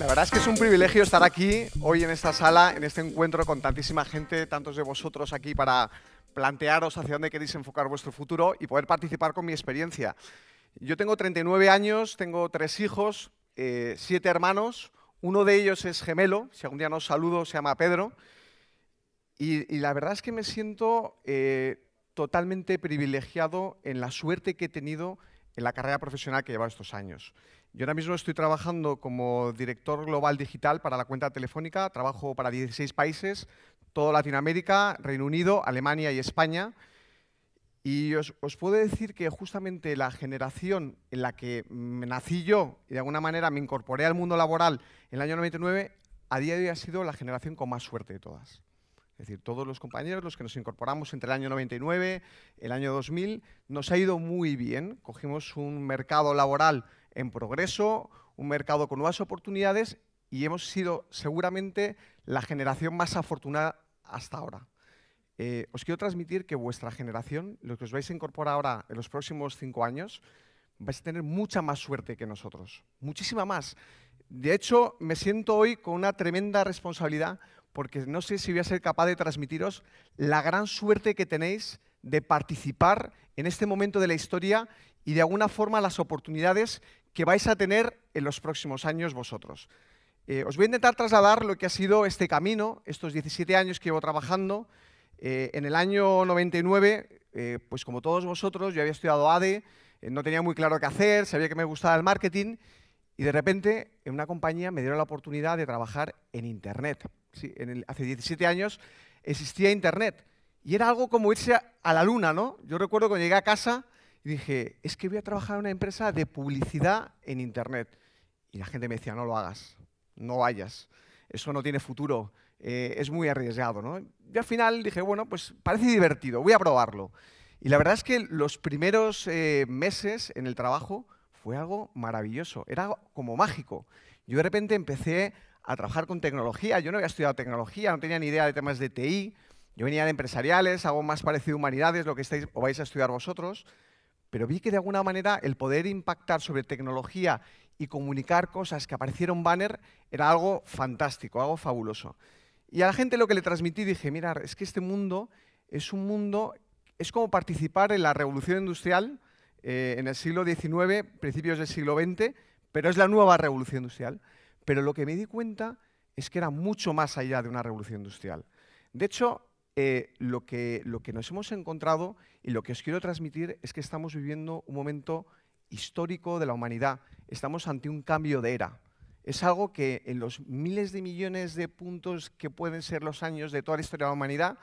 La verdad es que es un privilegio estar aquí hoy en esta sala, en este encuentro con tantísima gente, tantos de vosotros aquí para plantearos hacia dónde queréis enfocar vuestro futuro y poder participar con mi experiencia. Yo tengo 39 años, tengo tres hijos, eh, siete hermanos, uno de ellos es gemelo, si algún día nos saludo se llama Pedro, y, la verdad es que me siento eh, totalmente privilegiado en la suerte que he tenido en la carrera profesional que llevado estos años. Yo ahora mismo estoy trabajando como director global digital para la cuenta telefónica, trabajo para 16 países, toda Latinoamérica, Reino Unido, Alemania y España. Y os, os, puedo decir que justamente la generación en la que nací yo y de alguna manera me incorporé al mundo laboral en el año 99, a día de hoy ha sido la generación con más suerte de todas. Es decir, todos los compañeros, los que nos incorporamos entre el año 99, el año 2000, nos ha ido muy bien. Cogimos un mercado laboral en progreso, un mercado con nuevas oportunidades y hemos sido seguramente la generación más afortunada hasta ahora. Eh, os quiero transmitir que vuestra generación, los que os vais a incorporar ahora en los próximos cinco años, vais a tener mucha más suerte que nosotros, muchísima más. De hecho, me siento hoy con una tremenda responsabilidad porque no sé si voy a ser capaz de transmitiros la gran suerte que tenéis de participar en este momento de la historia y de alguna forma las oportunidades que vais a tener en los próximos años vosotros. Eh, os voy a intentar trasladar lo que ha sido este camino, estos 17 años que llevo trabajando. Eh, en el año 99, eh, pues como todos vosotros, yo había estudiado ADE, no tenía muy claro qué hacer, sabía que me gustaba el marketing y de repente en una compañía me dieron la oportunidad de trabajar en Internet hace 17 años, existía Internet. Y era algo como irse a, la luna, ¿no? Yo recuerdo cuando llegué a casa y dije, es que voy a trabajar en una empresa de publicidad en Internet. Y la gente me decía, no lo hagas, no vayas, eso no tiene futuro, eh, es muy arriesgado, ¿no? Y al final dije, bueno, pues parece divertido, voy a probarlo. Y la verdad es que los primeros eh, meses en el trabajo fue algo maravilloso, era como mágico. Yo de repente empecé a trabajar con tecnología. Yo no había estudiado tecnología, no tenía ni idea de temas de TI. Yo venía de empresariales, algo más parecido a humanidades, lo que estáis o vais a estudiar vosotros. Pero vi que de alguna manera el poder impactar sobre tecnología y comunicar cosas que aparecieron banner era algo fantástico, algo fabuloso. Y a la gente lo que le transmití dije, mirar, es que este mundo es un mundo, es como participar en la revolución industrial eh, en el siglo XIX, principios del siglo XX, pero es la nueva revolución industrial. Pero lo que me di cuenta es que era mucho más allá de una revolución industrial. De hecho, eh, lo, que, nos hemos encontrado y lo que os quiero transmitir es que estamos viviendo un momento histórico de la humanidad. Estamos ante un cambio de era. Es algo que en los miles de millones de puntos que pueden ser los años de toda la historia de la humanidad,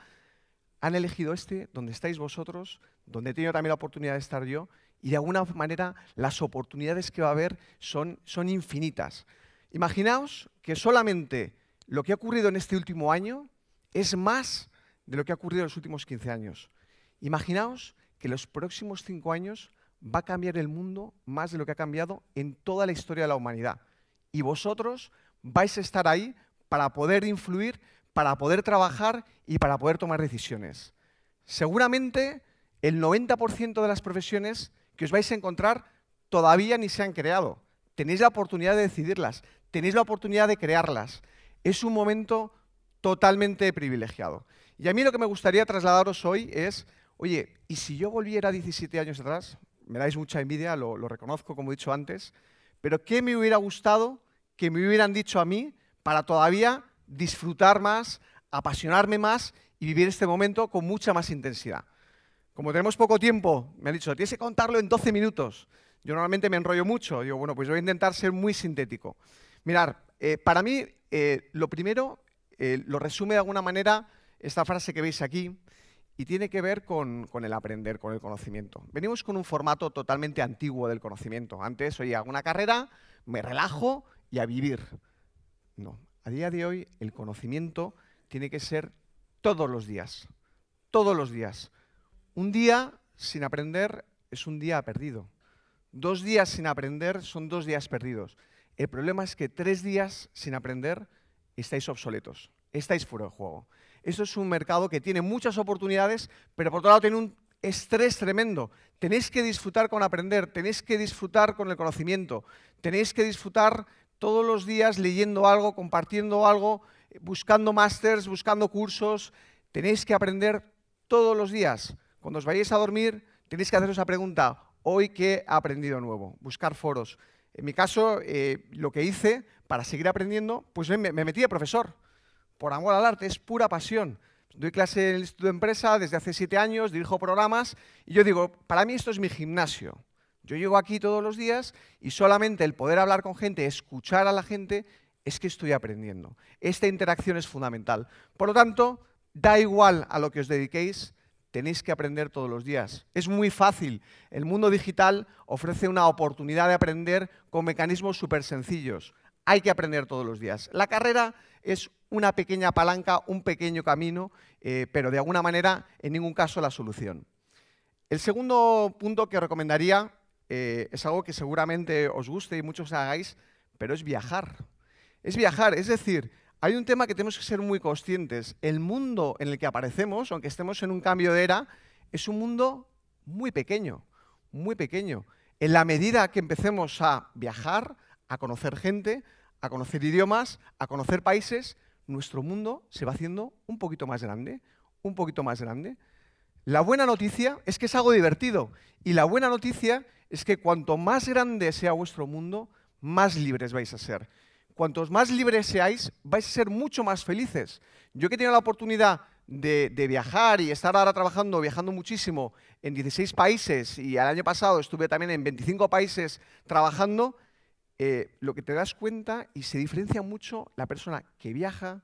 han elegido este, donde estáis vosotros, donde he tenido también la oportunidad de estar yo, y de alguna manera las oportunidades que va a haber son infinitas. Imaginaos que solamente lo que ha ocurrido en este último año es más de lo que ha ocurrido en los últimos 15 años. Imaginaos que los próximos cinco años va a cambiar el mundo más de lo que ha cambiado en toda la historia de la humanidad. Y vosotros vais a estar ahí para poder influir, para poder trabajar y para poder tomar decisiones. Seguramente el 90% de las profesiones que os vais a encontrar todavía ni se han creado. Tenéis la oportunidad de decidirlas, tenéis la oportunidad de crearlas. Es un momento totalmente privilegiado. Y a mí lo que me gustaría trasladaros hoy es, oye, ¿y si yo volviera 17 años atrás? Me dais mucha envidia, lo, reconozco, como he dicho antes, pero ¿qué me hubiera gustado que me hubieran dicho a mí para todavía disfrutar más, apasionarme más y vivir este momento con mucha más intensidad? Como tenemos poco tiempo, me han dicho, tienes que contarlo en 12 minutos. Yo normalmente me enrollo mucho, digo, bueno, pues voy a intentar ser muy sintético. Mirar, eh, para mí eh, lo primero eh, lo resume de alguna manera esta frase que veis aquí y tiene que ver con, con, el aprender, con el conocimiento. Venimos con un formato totalmente antiguo del conocimiento. Antes, oye, hago una carrera, me relajo y a vivir. No, a día de hoy el conocimiento tiene que ser todos los días, todos los días. Un día sin aprender es un día perdido. Dos días sin aprender son dos días perdidos. El problema es que tres días sin aprender estáis obsoletos, estáis fuera de juego. Esto es un mercado que tiene muchas oportunidades, pero por otro lado tiene un estrés tremendo. Tenéis que disfrutar con aprender, tenéis que disfrutar con el conocimiento, tenéis que disfrutar todos los días leyendo algo, compartiendo algo, buscando másters, buscando cursos. Tenéis que aprender todos los días. Cuando os vayáis a dormir, tenéis que haceros esa pregunta, hoy qué he aprendido nuevo, buscar foros. En mi caso, eh, lo que hice para seguir aprendiendo, pues me, metí a profesor. Por amor al arte, es pura pasión. Doy clase en el Instituto de Empresa desde hace siete años, dirijo programas y yo digo, para mí esto es mi gimnasio. Yo llego aquí todos los días y solamente el poder hablar con gente, escuchar a la gente, es que estoy aprendiendo. Esta interacción es fundamental. Por lo tanto, da igual a lo que os dediquéis, tenéis que aprender todos los días. Es muy fácil. El mundo digital ofrece una oportunidad de aprender con mecanismos súper sencillos. Hay que aprender todos los días. La carrera es una pequeña palanca, un pequeño camino, eh, pero de alguna manera, en ningún caso, la solución. El segundo punto que recomendaría eh, es algo que seguramente os guste y muchos hagáis, pero es viajar. Es viajar, es decir, hay un tema que tenemos que ser muy conscientes. El mundo en el que aparecemos, aunque estemos en un cambio de era, es un mundo muy pequeño, muy pequeño. En la medida que empecemos a viajar, a conocer gente, a conocer idiomas, a conocer países, nuestro mundo se va haciendo un poquito más grande, un poquito más grande. La buena noticia es que es algo divertido y la buena noticia es que cuanto más grande sea vuestro mundo, más libres vais a ser cuantos más libres seáis, vais a ser mucho más felices. Yo que he tenido la oportunidad de, viajar y estar ahora trabajando, viajando muchísimo en 16 países y al año pasado estuve también en 25 países trabajando, eh, lo que te das cuenta y se diferencia mucho la persona que viaja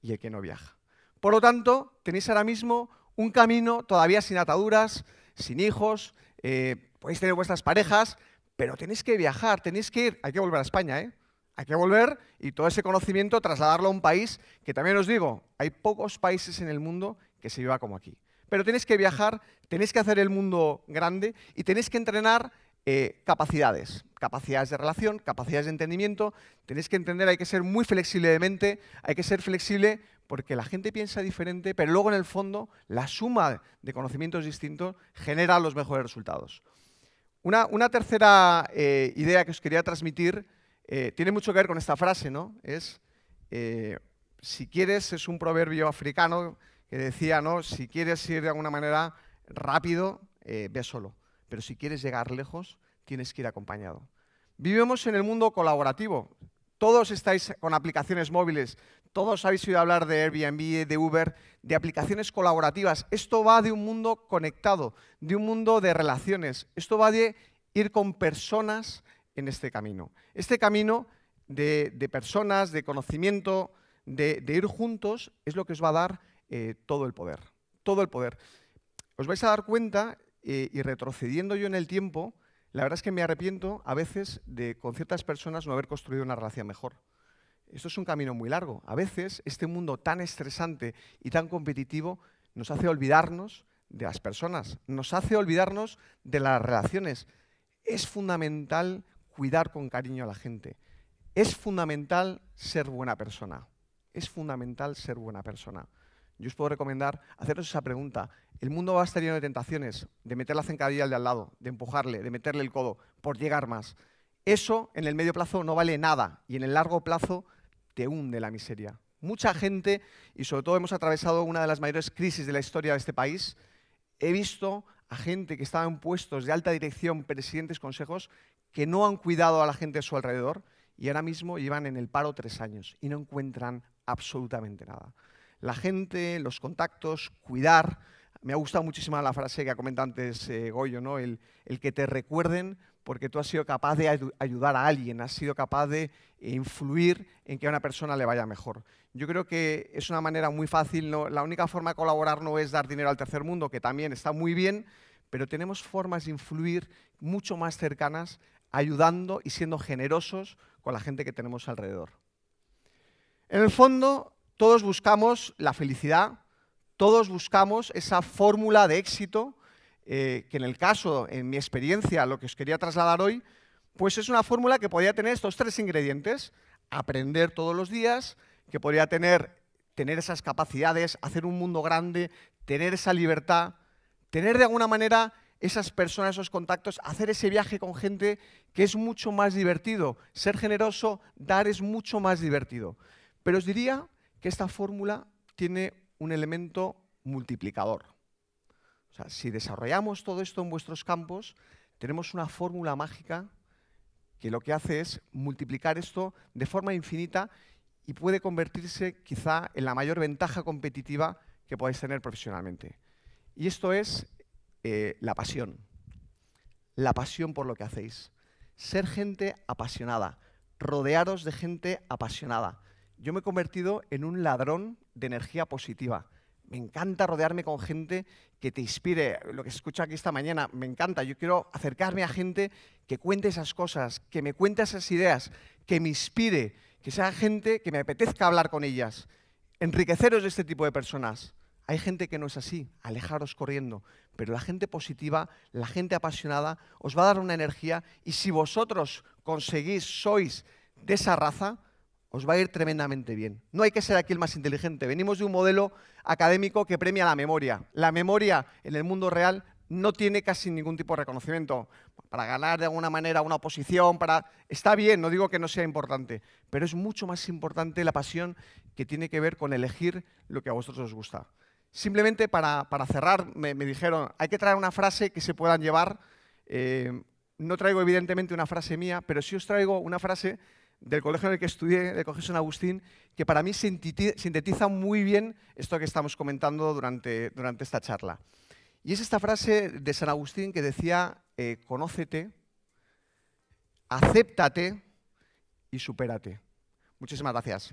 y el que no viaja. Por lo tanto, tenéis ahora mismo un camino todavía sin ataduras, sin hijos, eh, podéis tener vuestras parejas, pero tenéis que viajar, tenéis que ir, hay que volver a España, ¿eh? Hay que volver y todo ese conocimiento trasladarlo a un país que también os digo, hay pocos países en el mundo que se viva como aquí. Pero tenéis que viajar, tenéis que hacer el mundo grande y tenéis que entrenar eh, capacidades, capacidades de relación, capacidades de entendimiento. Tenéis que entender, hay que ser muy flexible de mente, hay que ser flexible porque la gente piensa diferente, pero luego en el fondo la suma de conocimientos distintos genera los mejores resultados. Una, tercera eh, idea que os quería transmitir eh, tiene mucho que ver con esta frase, ¿no? Es, eh, si quieres, es un proverbio africano que decía, ¿no? Si quieres ir de alguna manera rápido, ves eh, ve solo. Pero si quieres llegar lejos, tienes que ir acompañado. Vivimos en el mundo colaborativo. Todos estáis con aplicaciones móviles, todos habéis oído hablar de Airbnb, de Uber, de aplicaciones colaborativas. Esto va de un mundo conectado, de un mundo de relaciones. Esto va de ir con personas en este camino. Este camino de, personas, de conocimiento, de, ir juntos, es lo que os va a dar eh, todo el poder. Todo el poder. Os vais a dar cuenta, eh, y retrocediendo yo en el tiempo, la verdad es que me arrepiento a veces de con ciertas personas no haber construido una relación mejor. Esto es un camino muy largo. A veces este mundo tan estresante y tan competitivo nos hace olvidarnos de las personas, nos hace olvidarnos de las relaciones. Es fundamental cuidar con cariño a la gente. Es fundamental ser buena persona. Es fundamental ser buena persona. Yo os puedo recomendar haceros esa pregunta. El mundo va a estar lleno de tentaciones, de meter la zancadilla al de al lado, de empujarle, de meterle el codo, por llegar más. Eso en el medio plazo no vale nada y en el largo plazo te hunde la miseria. Mucha gente, y sobre todo hemos atravesado una de las mayores crisis de la historia de este país, he visto a gente que estaba en puestos de alta dirección, presidentes, consejos, que no han cuidado a la gente a su alrededor y ahora mismo llevan en el paro tres años y no encuentran absolutamente nada. La gente, los contactos, cuidar. Me ha gustado muchísimo la frase que ha comentado antes eh, Goyo, ¿no? El, que te recuerden porque tú has sido capaz de ayudar a alguien, has sido capaz de eh, influir en que a una persona le vaya mejor. Yo creo que es una manera muy fácil, la única forma de colaborar no es dar dinero al tercer mundo, que también está muy bien, pero tenemos formas de influir mucho más cercanas ayudando y siendo generosos con la gente que tenemos alrededor. En el fondo, todos buscamos la felicidad, todos buscamos esa fórmula de éxito, eh, que en el caso, en mi experiencia, lo que os quería trasladar hoy, pues es una fórmula que podría tener estos tres ingredientes, aprender todos los días, que podría tener, tener esas capacidades, hacer un mundo grande, tener esa libertad, tener de alguna manera esas personas, esos contactos, hacer ese viaje con gente que es mucho más divertido. Ser generoso, dar es mucho más divertido. Pero os diría que esta fórmula tiene un elemento multiplicador. O sea, si desarrollamos todo esto en vuestros campos, tenemos una fórmula mágica que lo que hace es multiplicar esto de forma infinita y puede convertirse quizá en la mayor ventaja competitiva que podáis tener profesionalmente. Y esto es eh, la pasión. La pasión por lo que hacéis. Ser gente apasionada. Rodearos de gente apasionada. Yo me he convertido en un ladrón de energía positiva. Me encanta rodearme con gente que te inspire. Lo que se escucha aquí esta mañana, me encanta. Yo quiero acercarme a gente que cuente esas cosas, que me cuente esas ideas, que me inspire, que sea gente que me apetezca hablar con ellas. Enriqueceros de este tipo de personas. Hay gente que no es así, alejaros corriendo, pero la gente positiva, la gente apasionada, os va a dar una energía y si vosotros conseguís, sois de esa raza, os va a ir tremendamente bien. No hay que ser aquí el más inteligente. Venimos de un modelo académico que premia la memoria. La memoria en el mundo real no tiene casi ningún tipo de reconocimiento. Para ganar de alguna manera una oposición, para... está bien, no digo que no sea importante, pero es mucho más importante la pasión que tiene que ver con elegir lo que a vosotros os gusta. Simplemente para, cerrar, me, dijeron, hay que traer una frase que se puedan llevar. Eh, no traigo evidentemente una frase mía, pero sí os traigo una frase del colegio en el que estudié, de Colegio San Agustín, que para mí sintetiza muy bien esto que estamos comentando durante, durante esta charla. Y es esta frase de San Agustín que decía, eh, conócete, acéptate y supérate. Muchísimas gracias.